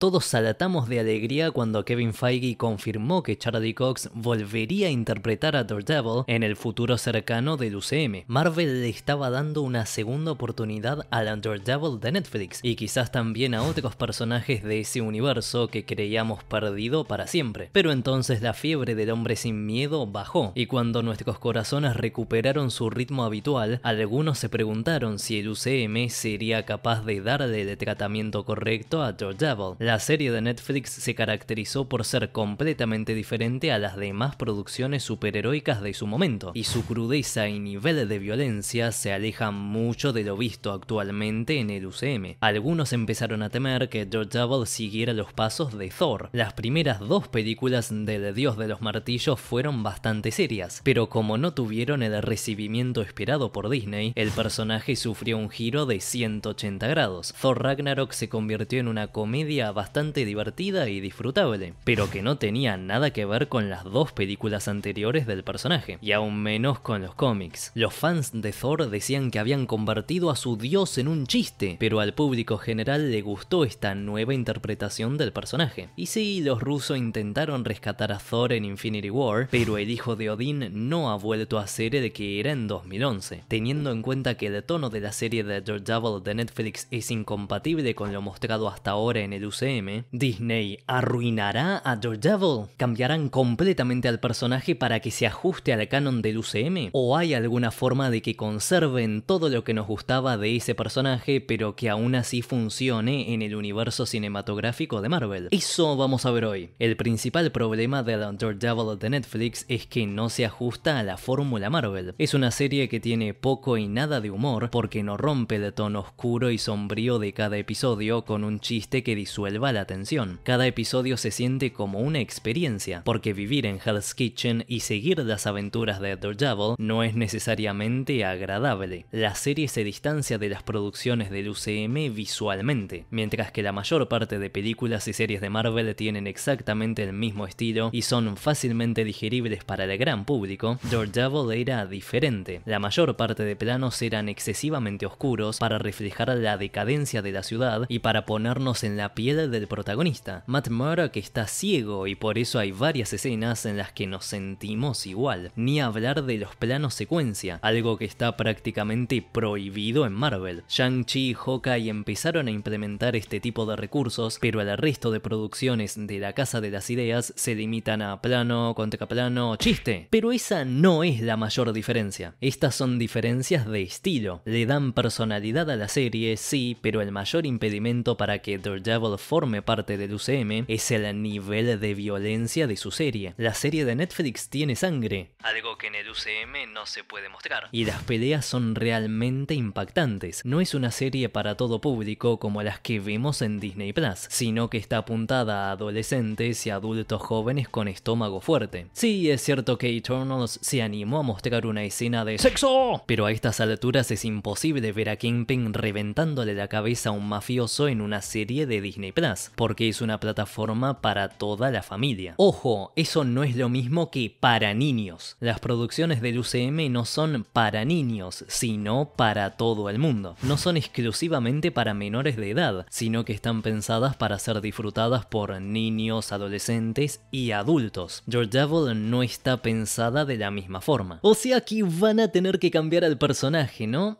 Todos saltamos de alegría cuando Kevin Feige confirmó que Charlie Cox volvería a interpretar a Daredevil en el futuro cercano del UCM. Marvel le estaba dando una segunda oportunidad a la Daredevil de Netflix y quizás también a otros personajes de ese universo que creíamos perdido para siempre. Pero entonces la fiebre del hombre sin miedo bajó y cuando nuestros corazones recuperaron su ritmo habitual, algunos se preguntaron si el UCM sería capaz de darle el tratamiento correcto a Daredevil. La serie de Netflix se caracterizó por ser completamente diferente a las demás producciones superheroicas de su momento, y su crudeza y nivel de violencia se alejan mucho de lo visto actualmente en el UCM. Algunos empezaron a temer que Daredevil siguiera los pasos de Thor. Las primeras dos películas de Dios de los Martillos fueron bastante serias, pero como no tuvieron el recibimiento esperado por Disney, el personaje sufrió un giro de 180 grados. Thor Ragnarok se convirtió en una comedia bastante divertida y disfrutable, pero que no tenía nada que ver con las dos películas anteriores del personaje, y aún menos con los cómics. Los fans de Thor decían que habían convertido a su dios en un chiste, pero al público general le gustó esta nueva interpretación del personaje. Y sí, los rusos intentaron rescatar a Thor en Infinity War, pero el hijo de Odín no ha vuelto a ser el que era en 2011, teniendo en cuenta que el tono de la serie de Devil de Netflix es incompatible con lo mostrado hasta ahora en el UCM, Disney arruinará a Daredevil, cambiarán completamente al personaje para que se ajuste al canon del UCM, o hay alguna forma de que conserven todo lo que nos gustaba de ese personaje pero que aún así funcione en el universo cinematográfico de Marvel. Eso vamos a ver hoy. El principal problema de Daredevil de Netflix es que no se ajusta a la fórmula Marvel. Es una serie que tiene poco y nada de humor porque no rompe el tono oscuro y sombrío de cada episodio con un chiste que disuelve la atención. Cada episodio se siente como una experiencia, porque vivir en Hell's Kitchen y seguir las aventuras de The Devil no es necesariamente agradable. La serie se distancia de las producciones del UCM visualmente, mientras que la mayor parte de películas y series de Marvel tienen exactamente el mismo estilo y son fácilmente digeribles para el gran público, Devil era diferente. La mayor parte de planos eran excesivamente oscuros para reflejar la decadencia de la ciudad y para ponernos en la piel del protagonista. Matt Murdock está ciego y por eso hay varias escenas en las que nos sentimos igual, ni hablar de los planos secuencia, algo que está prácticamente prohibido en Marvel. Shang-Chi y Hawkeye empezaron a implementar este tipo de recursos, pero al resto de producciones de la Casa de las Ideas se limitan a plano, contraplano, chiste. Pero esa no es la mayor diferencia. Estas son diferencias de estilo. Le dan personalidad a la serie, sí, pero el mayor impedimento para que Daredevil forme parte del UCM es el nivel de violencia de su serie. La serie de Netflix tiene sangre, algo que en el UCM no se puede mostrar. Y las peleas son realmente impactantes. No es una serie para todo público como las que vemos en Disney Plus, sino que está apuntada a adolescentes y adultos jóvenes con estómago fuerte. Sí, es cierto que Eternals se animó a mostrar una escena de sexo, pero a estas alturas es imposible ver a Kingpin reventándole la cabeza a un mafioso en una serie de Disney porque es una plataforma para toda la familia. Ojo, eso no es lo mismo que para niños. Las producciones del UCM no son para niños, sino para todo el mundo. No son exclusivamente para menores de edad, sino que están pensadas para ser disfrutadas por niños, adolescentes y adultos. Your Devil no está pensada de la misma forma. O sea que van a tener que cambiar al personaje, ¿no?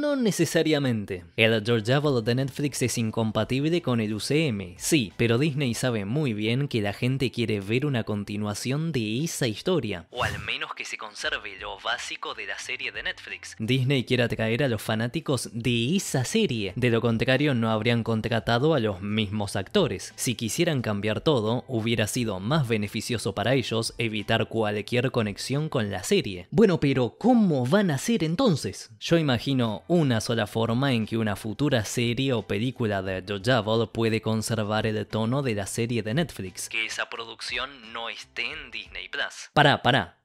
No necesariamente. El George Georgiavolo de Netflix es incompatible con el UCM, sí, pero Disney sabe muy bien que la gente quiere ver una continuación de esa historia, o al menos que se conserve lo básico de la serie de Netflix. Disney quiere atraer a los fanáticos de esa serie, de lo contrario no habrían contratado a los mismos actores. Si quisieran cambiar todo, hubiera sido más beneficioso para ellos evitar cualquier conexión con la serie. Bueno, pero ¿cómo van a ser entonces? Yo imagino una sola forma en que una futura serie o película de JoJo puede conservar el tono de la serie de Netflix, que esa producción no esté en Disney Plus. Pará, pará,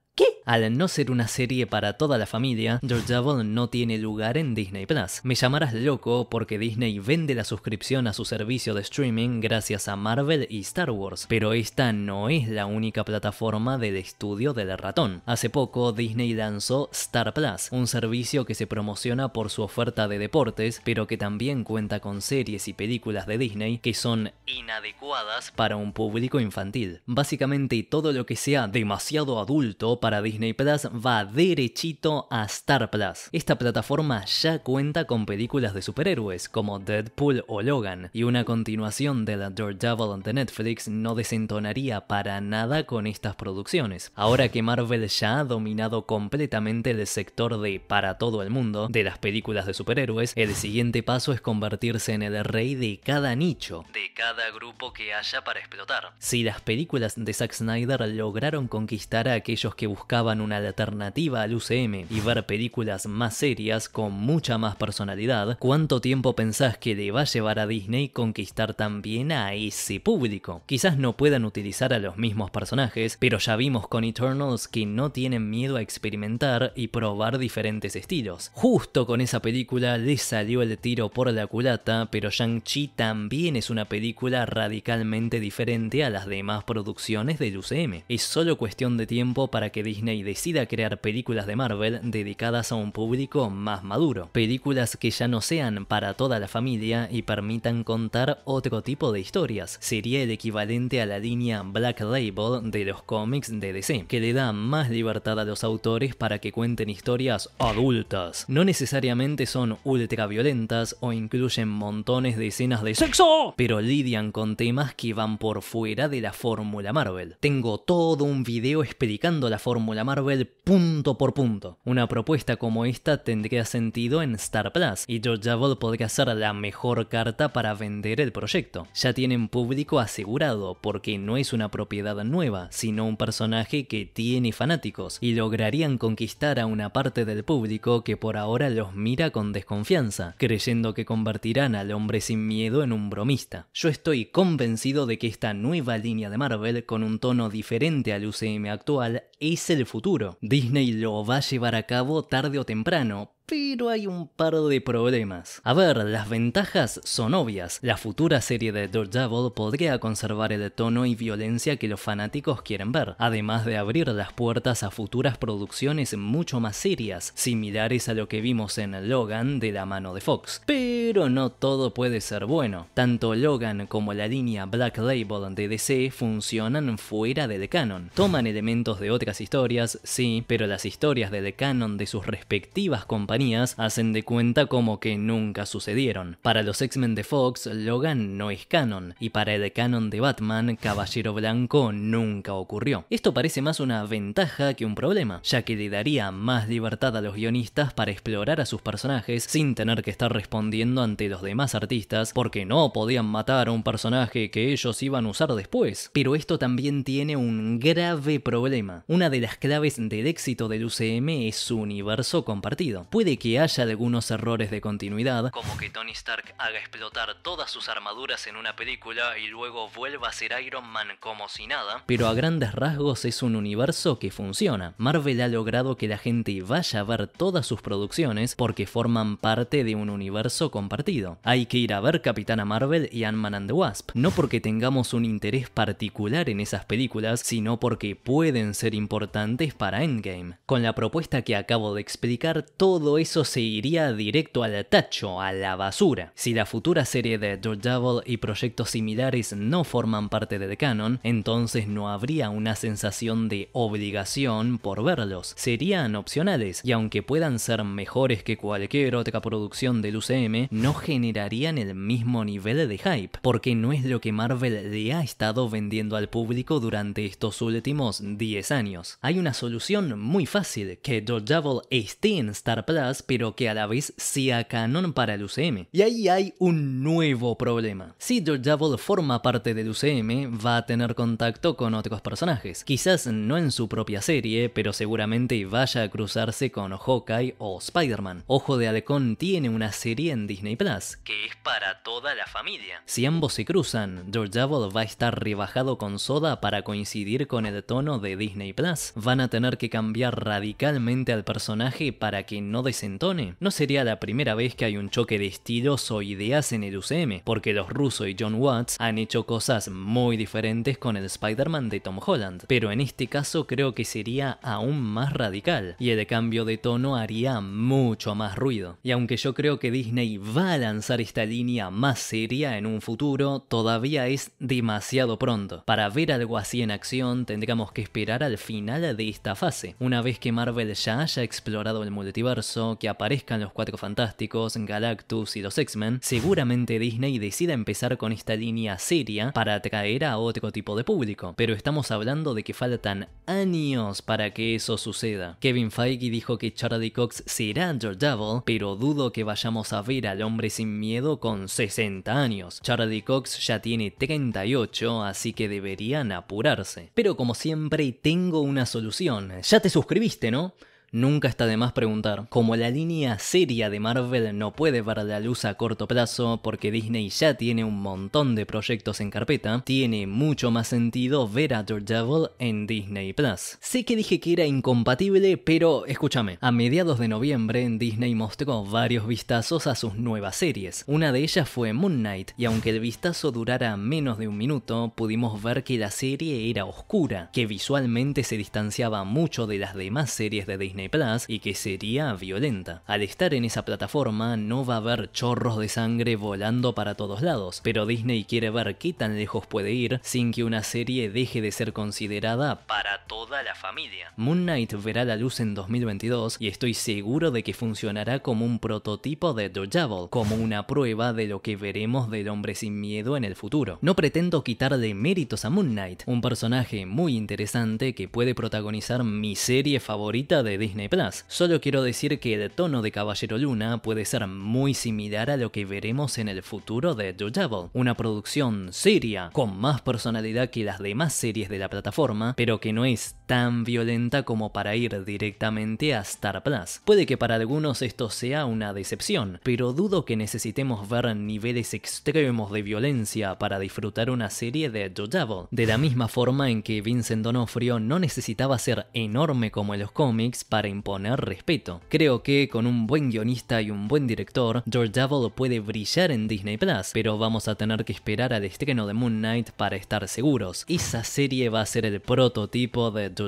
al no ser una serie para toda la familia, Devil no tiene lugar en Disney Plus. Me llamarás loco porque Disney vende la suscripción a su servicio de streaming gracias a Marvel y Star Wars, pero esta no es la única plataforma del estudio del ratón. Hace poco Disney lanzó Star Plus, un servicio que se promociona por su oferta de deportes, pero que también cuenta con series y películas de Disney que son inadecuadas para un público infantil. Básicamente todo lo que sea demasiado adulto para Disney Plus va derechito a Star Plus. Esta plataforma ya cuenta con películas de superhéroes como Deadpool o Logan, y una continuación de la Daredevil de Netflix no desentonaría para nada con estas producciones. Ahora que Marvel ya ha dominado completamente el sector de para todo el mundo de las películas de superhéroes, el siguiente paso es convertirse en el rey de cada nicho, de cada grupo que haya para explotar. Si las películas de Zack Snyder lograron conquistar a aquellos que buscan buscaban una alternativa al UCM y ver películas más serias con mucha más personalidad, ¿cuánto tiempo pensás que le va a llevar a Disney conquistar también a ese público? Quizás no puedan utilizar a los mismos personajes, pero ya vimos con Eternals que no tienen miedo a experimentar y probar diferentes estilos. Justo con esa película les salió el tiro por la culata, pero Shang-Chi también es una película radicalmente diferente a las demás producciones del UCM. Es solo cuestión de tiempo para que Disney decida crear películas de Marvel dedicadas a un público más maduro, películas que ya no sean para toda la familia y permitan contar otro tipo de historias. Sería el equivalente a la línea Black Label de los cómics de DC, que le da más libertad a los autores para que cuenten historias adultas. No necesariamente son ultra violentas o incluyen montones de escenas de sexo, pero lidian con temas que van por fuera de la fórmula Marvel. Tengo todo un video explicando la fórmula fórmula Marvel punto por punto. Una propuesta como esta tendría sentido en Star Plus y George Avell podría ser la mejor carta para vender el proyecto. Ya tienen público asegurado porque no es una propiedad nueva, sino un personaje que tiene fanáticos y lograrían conquistar a una parte del público que por ahora los mira con desconfianza, creyendo que convertirán al hombre sin miedo en un bromista. Yo estoy convencido de que esta nueva línea de Marvel con un tono diferente al UCM actual es es el futuro. Disney lo va a llevar a cabo tarde o temprano, pero hay un par de problemas. A ver, las ventajas son obvias. La futura serie de Daredevil podría conservar el tono y violencia que los fanáticos quieren ver, además de abrir las puertas a futuras producciones mucho más serias, similares a lo que vimos en Logan de la mano de Fox. Pero no todo puede ser bueno. Tanto Logan como la línea Black Label de DC funcionan fuera The canon. Toman elementos de otras historias, sí, pero las historias de canon de sus respectivas compañías hacen de cuenta como que nunca sucedieron. Para los X-Men de Fox, Logan no es canon, y para el canon de Batman, Caballero Blanco nunca ocurrió. Esto parece más una ventaja que un problema, ya que le daría más libertad a los guionistas para explorar a sus personajes sin tener que estar respondiendo ante los demás artistas porque no podían matar a un personaje que ellos iban a usar después. Pero esto también tiene un grave problema. Una de las claves del éxito del UCM es su universo compartido que haya algunos errores de continuidad, como que Tony Stark haga explotar todas sus armaduras en una película y luego vuelva a ser Iron Man como si nada, pero a grandes rasgos es un universo que funciona. Marvel ha logrado que la gente vaya a ver todas sus producciones porque forman parte de un universo compartido. Hay que ir a ver Capitana Marvel y Ant-Man and the Wasp, no porque tengamos un interés particular en esas películas, sino porque pueden ser importantes para Endgame. Con la propuesta que acabo de explicar, todo eso se iría directo al tacho, a la basura. Si la futura serie de Daredevil y proyectos similares no forman parte de Canon, entonces no habría una sensación de obligación por verlos. Serían opcionales, y aunque puedan ser mejores que cualquier otra producción del UCM, no generarían el mismo nivel de hype, porque no es lo que Marvel le ha estado vendiendo al público durante estos últimos 10 años. Hay una solución muy fácil, que Daredevil esté en Star pero que a la vez sea canon para el UCM. Y ahí hay un nuevo problema. Si Daredevil forma parte del UCM, va a tener contacto con otros personajes. Quizás no en su propia serie, pero seguramente vaya a cruzarse con Hawkeye o Spider-Man. Ojo de Halcón tiene una serie en Disney Plus, que es para toda la familia. Si ambos se cruzan, Daredevil va a estar rebajado con soda para coincidir con el tono de Disney Plus. Van a tener que cambiar radicalmente al personaje para que no en no sería la primera vez que hay un choque de estilos o ideas en el UCM, porque los rusos y John Watts han hecho cosas muy diferentes con el Spider-Man de Tom Holland, pero en este caso creo que sería aún más radical, y el cambio de tono haría mucho más ruido. Y aunque yo creo que Disney va a lanzar esta línea más seria en un futuro, todavía es demasiado pronto. Para ver algo así en acción tendríamos que esperar al final de esta fase, una vez que Marvel ya haya explorado el multiverso, que aparezcan los Cuatro Fantásticos, Galactus y los X-Men, seguramente Disney decida empezar con esta línea seria para atraer a otro tipo de público, pero estamos hablando de que faltan años para que eso suceda. Kevin Feige dijo que Charlie Cox será Devil, pero dudo que vayamos a ver al hombre sin miedo con 60 años. Charlie Cox ya tiene 38, así que deberían apurarse. Pero como siempre tengo una solución. Ya te suscribiste, ¿no? Nunca está de más preguntar. Como la línea seria de Marvel no puede ver la luz a corto plazo porque Disney ya tiene un montón de proyectos en carpeta, tiene mucho más sentido ver a Daredevil en Disney Plus. Sé que dije que era incompatible, pero escúchame. A mediados de noviembre Disney mostró varios vistazos a sus nuevas series. Una de ellas fue Moon Knight, y aunque el vistazo durara menos de un minuto, pudimos ver que la serie era oscura, que visualmente se distanciaba mucho de las demás series de Disney Plus y que sería violenta. Al estar en esa plataforma no va a haber chorros de sangre volando para todos lados, pero Disney quiere ver qué tan lejos puede ir sin que una serie deje de ser considerada para toda la familia. Moon Knight verá la luz en 2022 y estoy seguro de que funcionará como un prototipo de The Devil, como una prueba de lo que veremos del hombre sin miedo en el futuro. No pretendo quitarle méritos a Moon Knight, un personaje muy interesante que puede protagonizar mi serie favorita de Disney Disney Plus. Solo quiero decir que el tono de Caballero Luna puede ser muy similar a lo que veremos en el futuro de The Devil, una producción seria, con más personalidad que las demás series de la plataforma, pero que no es tan violenta como para ir directamente a Star Plus. Puede que para algunos esto sea una decepción, pero dudo que necesitemos ver niveles extremos de violencia para disfrutar una serie de Daredevil. De la misma forma en que Vincent Donofrio no necesitaba ser enorme como en los cómics para imponer respeto. Creo que con un buen guionista y un buen director, Daredevil puede brillar en Disney Plus, pero vamos a tener que esperar al estreno de Moon Knight para estar seguros. Esa serie va a ser el prototipo de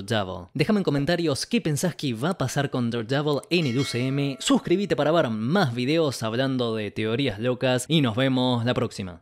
Déjame en comentarios qué pensás que va a pasar con Daredevil en el UCM. Suscríbete para ver más videos hablando de teorías locas y nos vemos la próxima.